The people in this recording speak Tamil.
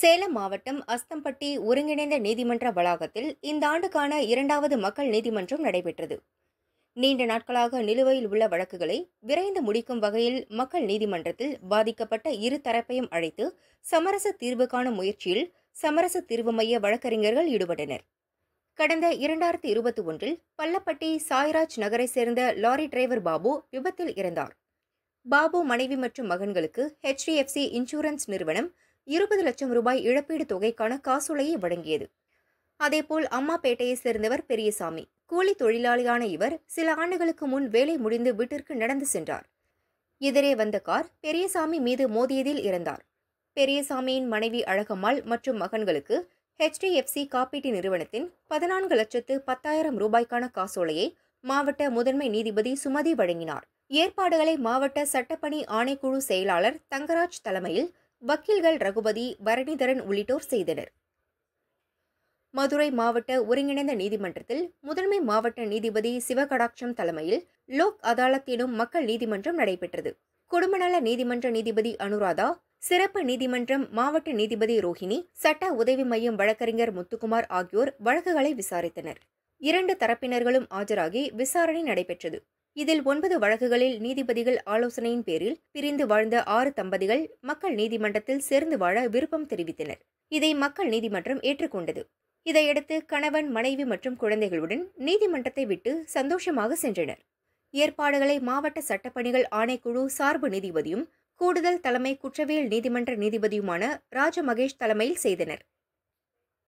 சேலம் மாவட்டம் அஸ்தம்பட்டி ஒருங்கிணைந்த நீதிமன்ற வளாகத்தில் இந்த ஆண்டுக்கான இரண்டாவது மக்கள் நீதிமன்றம் நடைபெற்றது நீண்ட நாட்களாக நிலுவையில் உள்ள வழக்குகளை விரைந்து முடிக்கும் வகையில் மக்கள் நீதிமன்றத்தில் பாதிக்கப்பட்ட இரு தரப்பையும் அழைத்து சமரச தீர்வு காணும் முயற்சியில் சமரச தீர்வு மைய வழக்கறிஞர்கள் ஈடுபட்டனர் கடந்த இரண்டாயிரத்தி இருபத்தி ஒன்றில் பல்லப்பட்டி சாய்ராஜ் நகரை சேர்ந்த லாரி டிரைவர் பாபு விபத்தில் இறந்தார் பாபு மனைவி மற்றும் மகன்களுக்கு ஹெச்டிஎஃப்சி இன்சூரன்ஸ் நிறுவனம் இருபது லட்சம் ரூபாய் இழப்பீடு தொகைக்கான காசோலையை வழங்கியது அதேபோல் அம்மாப்பேட்டையை சேர்ந்தவர் பெரியசாமி கூலி தொழிலாளியான இவர் சில ஆண்டுகளுக்கு முன் வேலை முடிந்து வீட்டிற்கு நடந்து சென்றார் எதிரே வந்த கார் பெரியசாமி மீது மோதியதில் இறந்தார் பெரியசாமியின் மனைவி அழகம்மாள் மற்றும் மகன்களுக்கு ஹெச்டிஎஃப்சி காப்பீட்டு நிறுவனத்தின் பதினான்கு லட்சத்து பத்தாயிரம் ரூபாய்க்கான காசோலையை மாவட்ட முதன்மை நீதிபதி சுமதி வழங்கினார் ஏற்பாடுகளை மாவட்ட சட்டப்பணி ஆணைக்குழு செயலாளர் தங்கராஜ் தலைமையில் வக்கீல்கள் ரகுபதி பரணிதரன் உள்ளிட்டோர் செய்தனர் மதுரை மாவட்ட ஒருங்கிணைந்த நீதிமன்றத்தில் முதன்மை மாவட்ட நீதிபதி சிவகடாட்சம் தலைமையில் லோக் அதாலத்திலும் மக்கள் நீதிமன்றம் நடைபெற்றது குடும்பநல நீதிமன்ற நீதிபதி அனுராதா சிறப்பு நீதிமன்றம் மாவட்ட நீதிபதி ரோஹிணி சட்ட உதவி மையம் வழக்கறிஞர் முத்துக்குமார் ஆகியோர் வழக்குகளை விசாரித்தனர் இரண்டு தரப்பினர்களும் ஆஜராகி விசாரணை நடைபெற்றது இதில் ஒன்பது வழக்குகளில் நீதிபதிகள் ஆலோசனையின் பேரில் பிரிந்து வாழ்ந்த ஆறு தம்பதிகள் மக்கள் நீதிமன்றத்தில் சேர்ந்து வாழ விருப்பம் தெரிவித்தனர் இதை மக்கள் நீதிமன்றம் ஏற்றுக்கொண்டது இதையடுத்து கணவன் மனைவி மற்றும் குழந்தைகளுடன் நீதிமன்றத்தை விட்டு சந்தோஷமாக சென்றனர் ஏற்பாடுகளை மாவட்ட சட்டப்பணிகள் ஆணைக்குழு சார்பு நீதிபதியும் கூடுதல் தலைமை குற்றவியல் நீதிமன்ற நீதிபதியுமான ராஜமகேஷ் தலைமையில் செய்தனர்